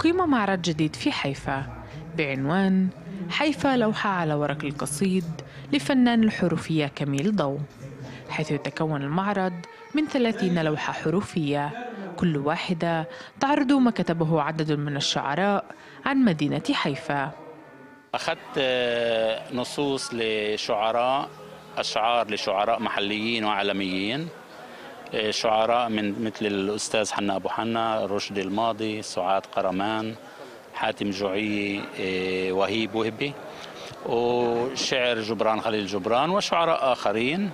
أقيم معرض جديد في حيفا بعنوان حيفا لوحة على ورق القصيد لفنان الحروفية كميل ضو حيث يتكون المعرض من 30 لوحة حروفية كل واحدة تعرض ما كتبه عدد من الشعراء عن مدينة حيفا أخذت آه، نصوص لشعراء أشعار لشعراء محليين وعالميين شعراء من مثل الأستاذ حنا أبو حنا رشد الماضي سعاد قرمان حاتم جوعي آه، وهيب وهبي وشعر جبران خليل جبران وشعراء آخرين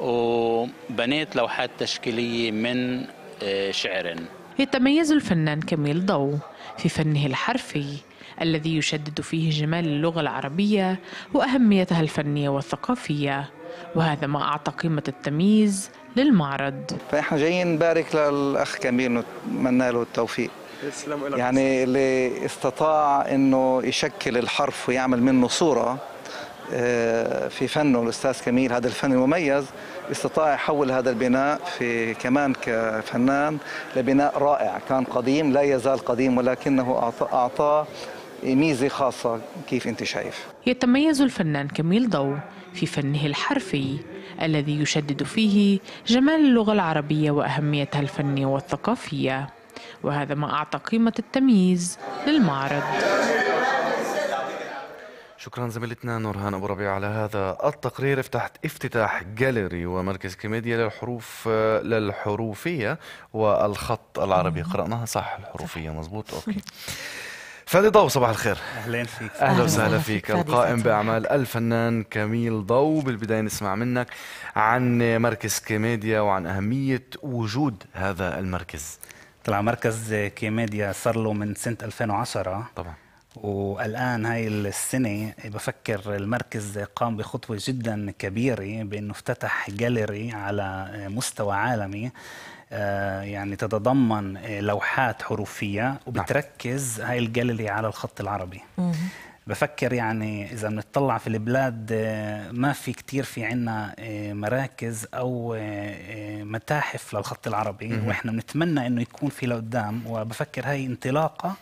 وبنيت لوحات تشكيلية من آه، شعر يتميز الفنان كميل ضو في فنه الحرفي الذي يشدد فيه جمال اللغة العربية وأهميتها الفنية والثقافية وهذا ما أعطى قيمة التمييز للمعرض فإحنا جايين نبارك للأخ كميل نتمنى له التوفيق يعني اللي استطاع انه يشكل الحرف ويعمل منه صوره آه، في فنه الاستاذ كميل هذا الفن المميز استطاع يحول هذا البناء في كمان كفنان لبناء رائع كان قديم لا يزال قديم ولكنه اعطاه ميزة خاصة كيف أنت شايف يتميز الفنان كميل ضو في فنه الحرفي الذي يشدد فيه جمال اللغة العربية وأهميتها الفنية والثقافية وهذا ما أعطى قيمة التمييز للمعرض شكرا زميلتنا نورهان ابو ربيع على هذا التقرير افتحت افتتاح جاليري ومركز كوميديا للحروف للحروفيه والخط العربي قراناها صح الحروفيه مزبوط اوكي فادي ضو صباح الخير اهلين فيك اهلا وسهلا فيك القائم باعمال الفنان كميل ضو بالبدايه نسمع منك عن مركز كيميديا وعن اهميه وجود هذا المركز طلع مركز كيميديا صار له من سنه 2010 طبعا والان هاي السنه بفكر المركز قام بخطوه جدا كبيره بانه افتتح جاليري على مستوى عالمي آه، يعني تتضمن آه، لوحات حروفيه نعم. وبتركز هاي الجاليري على الخط العربي بفكر يعني اذا بنطلع في البلاد آه، ما في كتير في عنا مراكز او متاحف للخط العربي واحنا بنتمنى انه يكون في لقدام وبفكر هاي انطلاقه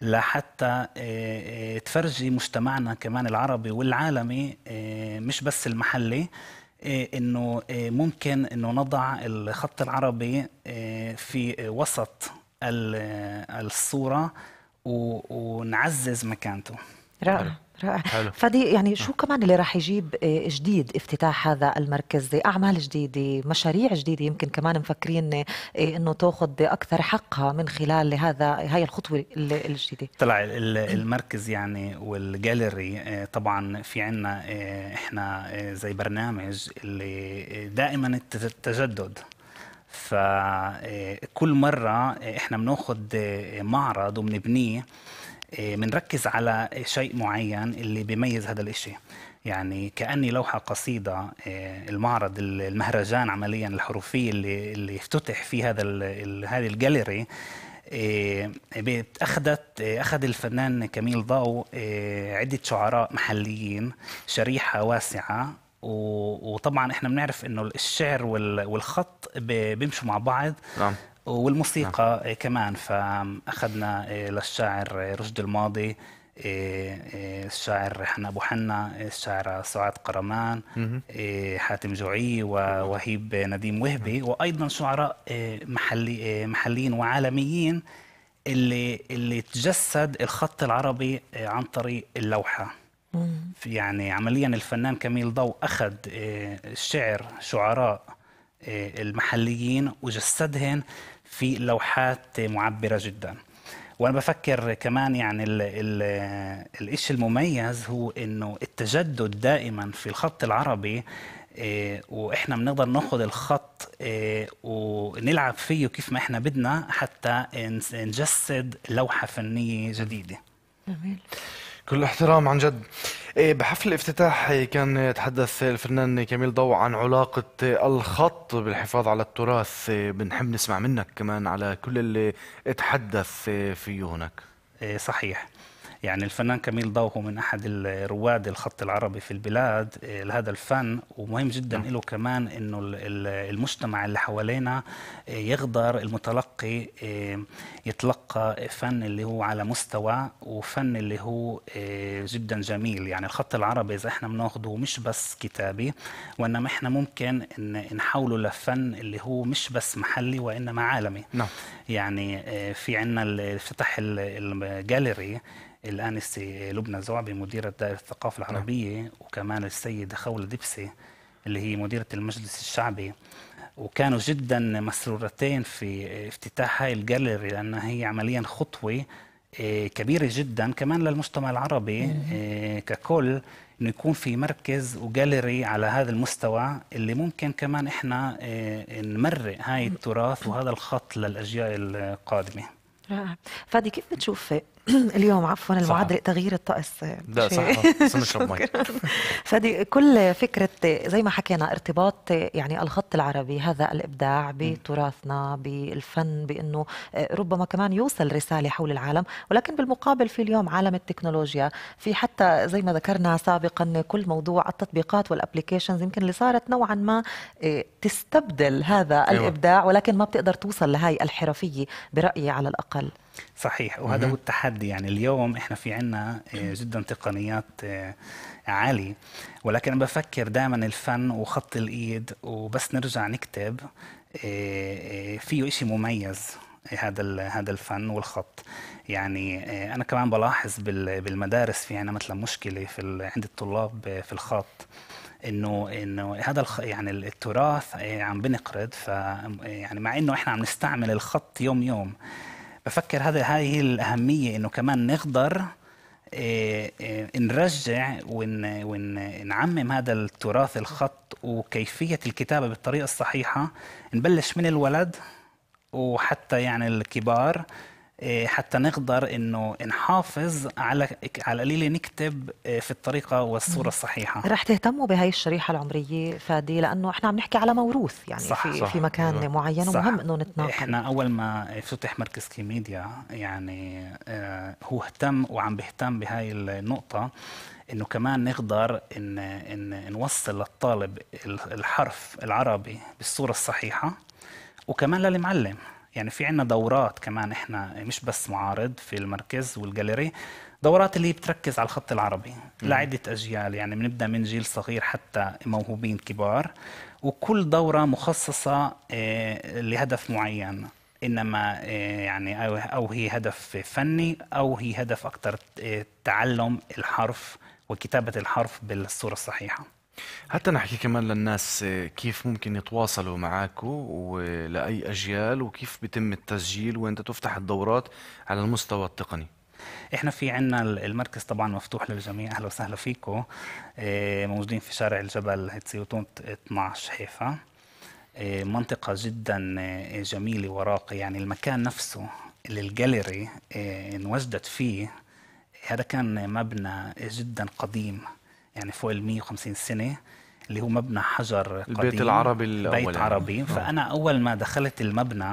لحتى تفرجي مجتمعنا كمان العربي والعالمي مش بس المحلي إيه، انه إيه، ممكن انه نضع الخط العربي إيه، في وسط آه، الصوره ونعزز مكانته رائع رائع حلو. فدي يعني آه. شو كمان اللي راح يجيب آه، جديد افتتاح هذا المركز اعمال جديده مشاريع جديده يمكن كمان مفكرين آه، انه تاخذ اكثر حقها من خلال هذا هاي الخطوه الجديده طلع المركز يعني والجاليري طبعا في عنا احنا زي برنامج اللي دائما التجدد فكل مره احنا بناخذ معرض وبنبنيه بنركز آه، على شيء معين اللي بيميز هذا الإشي يعني كأني لوحة قصيدة آه، المعرض المهرجان عمليا الحروفي اللي اللي افتتح في هذا هذه الجاليري آه، اخذت اخذ الفنان كميل ضو عده شعراء محليين شريحه واسعه وطبعا احنا بنعرف انه الشعر والخط بيمشوا مع بعض نعم. والموسيقى نعم. إيه كمان فاخذنا إيه للشاعر رشد الماضي إيه الشاعر حنا ابو حنا الشاعره سعاد قرمان حاتم جوعي ووهيب نديم وهبي نعم. وايضا شعراء محلي محليين وعالميين اللي اللي تجسد الخط العربي عن طريق اللوحه يعني عمليا الفنان كميل ضو اخذ شعر شعراء آه، المحليين وجسدهن في لوحات معبرة جدا وأنا بفكر كمان يعني الإشي المميز هو أنه التجدد دائما في الخط العربي آه، واحنا بنقدر ناخذ الخط آه، ونلعب فيه كيف ما احنا بدنا حتى نجسد لوحه فنيه جديده جميل كل احترام عن جد إيه، بحفل الافتتاح كان تحدث الفنان كميل ضو عن علاقة الخط بالحفاظ على التراث بنحب نسمع منك كمان على كل اللي تحدث فيه هناك إيه، صحيح يعني الفنان كميل ضو هو من أحد رواد الخط العربي في البلاد لهذا الفن ومهم جدا نعم. له كمان أنه المجتمع اللي حوالينا آه، يقدر المتلقي آه، يتلقى فن اللي هو على مستوى وفن اللي هو آه، جدا جميل يعني الخط العربي إذا إحنا بناخذه مش بس كتابي وإنما إحنا ممكن نحوله لفن اللي هو مش بس محلي وإنما عالمي نعم. يعني في عندنا فتح الجاليري الانسه لبنى زعبي مديره دائره الثقافه العربيه نعم. وكمان السيده خوله دبسي اللي هي مديره المجلس الشعبي وكانوا جدا مسرورتين في افتتاح هاي الجاليري لانها هي عمليا خطوه آه، كبيرة جدا كمان للمجتمع العربي آه، ككل انه يكون في مركز وجاليري على هذا المستوى اللي ممكن كمان احنا آه، نمرق هاي التراث وهذا الخط للاجيال القادمه رائع فادي كيف بتشوف اليوم عفوا المعدل تغيير الطقس لا صح نشرب آه، كل فكره زي ما حكينا ارتباط يعني الخط العربي هذا الابداع بتراثنا بالفن بانه آه، ربما كمان يوصل رساله حول العالم ولكن بالمقابل في اليوم عالم التكنولوجيا في حتى زي ما ذكرنا سابقا كل موضوع التطبيقات والابلكيشنز يمكن اللي صارت نوعا ما آه، تستبدل هذا أيوة. الابداع ولكن ما بتقدر توصل لهاي الحرفيه برايي على الاقل صحيح وهذا هو التحدي يعني اليوم احنا في عنا آه، جدا تقنيات آه، عالية ولكن بفكر دائما الفن وخط الايد وبس نرجع نكتب آه، فيه شيء مميز هذا هذا الفن والخط يعني انا كمان بلاحظ بالمدارس في عنا مثلا مشكله في عند الطلاب في الخط انه انه هذا الخ... يعني التراث عم بنقرض ف يعني مع انه احنا عم نستعمل الخط يوم يوم بفكر هذا هاي هي الاهميه انه كمان نقدر آه، آه، نرجع ونعمم هذا التراث الخط وكيفيه الكتابه بالطريقه الصحيحه نبلش من الولد وحتى يعني الكبار إيه، حتى نقدر انه نحافظ على على القليله نكتب إيه، في الطريقه والصوره الصحيحه رح تهتموا بهي الشريحه العمريه فادي لانه احنا عم نحكي على موروث يعني صح في, صح في مكان صح أيوة. معين صح ومهم انه نتناقش احنا اول ما فتح مركز كيميديا يعني آه، هو اهتم وعم بيهتم بهاي النقطه انه كمان نقدر إن, إن نوصل للطالب الحرف العربي بالصوره الصحيحه وكمان للمعلم يعني في عندنا دورات كمان احنا مش بس معارض في المركز والجاليري دورات اللي بتركز على الخط العربي لعدة أجيال يعني بنبدأ من جيل صغير حتى موهوبين كبار وكل دورة مخصصة آه، لهدف معين انما آه، يعني او هي هدف فني او هي هدف اكثر آه، تعلم الحرف وكتابه الحرف بالصوره الصحيحه حتى نحكي كمان للناس آه، كيف ممكن يتواصلوا معاكوا ولأي أجيال وكيف بيتم التسجيل وأنت تفتح الدورات على المستوى التقني احنا في عنا المركز طبعا مفتوح للجميع اهلا وسهلا فيكم آه، موجودين في شارع الجبل هتسيوتون 12 حيفا آه، منطقة جدا جميلة وراقية يعني المكان نفسه اللي الجاليري انوجدت فيه هذا كان مبنى جدا قديم يعني فوق ال 150 سنه اللي هو مبنى حجر قديم البيت العربي الاول بيت يعني. عربي آه. فانا اول ما دخلت المبنى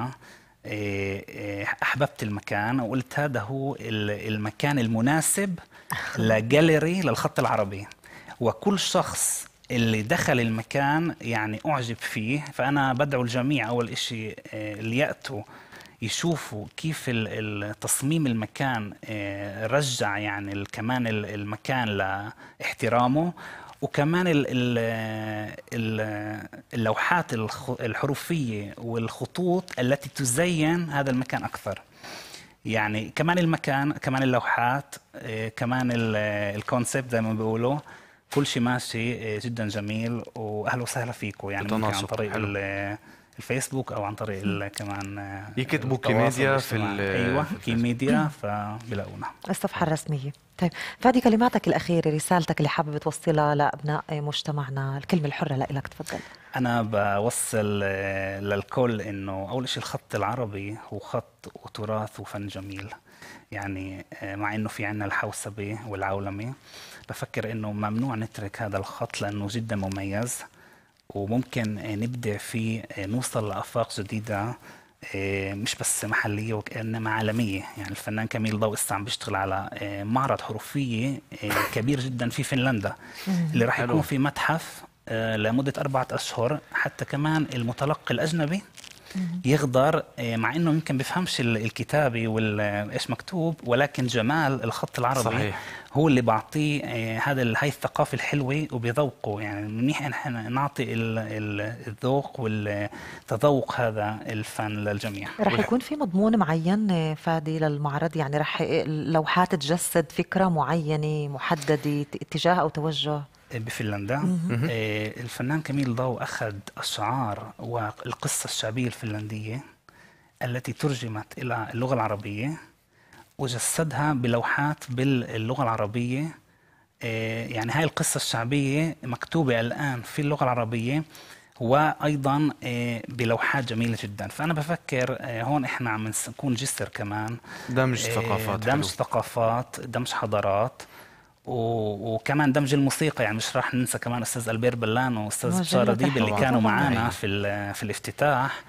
آه، آه، احببت المكان وقلت هذا هو المكان المناسب لجاليري للخط العربي وكل شخص اللي دخل المكان يعني اعجب فيه فانا بدعو الجميع اول شيء لياتوا يشوفوا كيف تصميم المكان آه، رجع يعني كمان المكان لاحترامه وكمان اللوحات الحروفية والخطوط التي تزين هذا المكان أكثر يعني كمان المكان كمان اللوحات آه، كمان الكونسبت زي ما بيقولوا كل شيء ماشي آه، جدا جميل واهلا وسهلا فيكم يعني عن طريق الفيسبوك او عن طريق كمان آه، يكتبوا كيميديا في ايوه كيميديا فبلاقونا الصفحه الرسميه طيب فادي كلماتك الاخيره رسالتك اللي حابب توصلها لابناء مجتمعنا الكلمه الحره لك تفضل انا بوصل آه، للكل انه اول شيء الخط العربي هو خط وتراث وفن جميل يعني آه، مع انه في عنا الحوسبه والعولمه بفكر انه ممنوع نترك هذا الخط لانه جدا مميز وممكن نبدع في آه، نوصل لآفاق جديدة آه، مش بس محلية وإنما عالمية يعني الفنان كميل ضوء لسه عم بيشتغل على آه، معرض حرفية كبير جدا في فنلندا اللي راح يكون في متحف لمدة أربعة أشهر حتى كمان المتلقي الأجنبي يقدر آه، مع انه يمكن بيفهمش الكتابه وايش مكتوب ولكن جمال الخط العربي صحيح. هو اللي بعطيه آه، هذا هاي الثقافه الحلوه وبذوقه يعني منيح نحن نعطي الذوق والتذوق هذا الفن للجميع رح يكون في مضمون معين آه، فادي للمعرض يعني رح لوحات تجسد فكره معينه محدده اتجاه او توجه بفنلندا آه، الفنان كميل ضو أخذ أشعار والقصة الشعبية الفنلندية التي ترجمت إلى اللغة العربية وجسدها بلوحات باللغة العربية آه، يعني هاي القصة الشعبية مكتوبة الآن في اللغة العربية وايضا آه، بلوحات جميله جدا فانا بفكر هون احنا عم نكون جسر كمان دمج ثقافات دمج ثقافات دمج حضارات وكمان دمج الموسيقى يعني مش راح ننسى كمان استاذ البير بلان واستاذ بشار ديب اللي كانوا معنا في في الافتتاح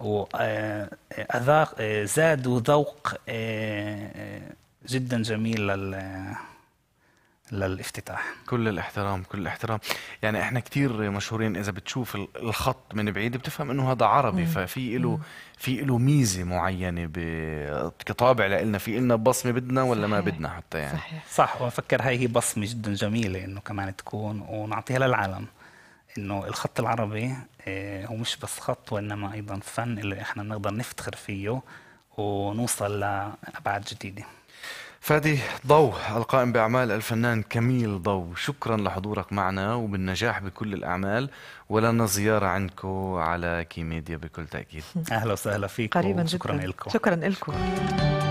واذاق آه، آه، زادوا ذوق آه، جدا جميل لل للافتتاح كل الاحترام كل الاحترام يعني احنا كثير مشهورين اذا بتشوف الخط من بعيد بتفهم انه هذا عربي ففي له في له ميزه معينه كطابع لنا في لنا بصمه بدنا ولا صحيح. ما بدنا حتى يعني صحيح. صح وافكر هاي هي بصمه جدا جميله انه كمان تكون ونعطيها للعالم انه الخط العربي إيه، هو مش بس خط وانما ايضا فن اللي احنا بنقدر نفتخر فيه ونوصل لابعاد جديده فادي ضو القائم بأعمال الفنان كميل ضو شكرا لحضورك معنا وبالنجاح بكل الأعمال ولنا زيارة عندكم على كيميديا بكل تأكيد أهلا وسهلا فيكم قريبا شكرا لكم شكرا لكم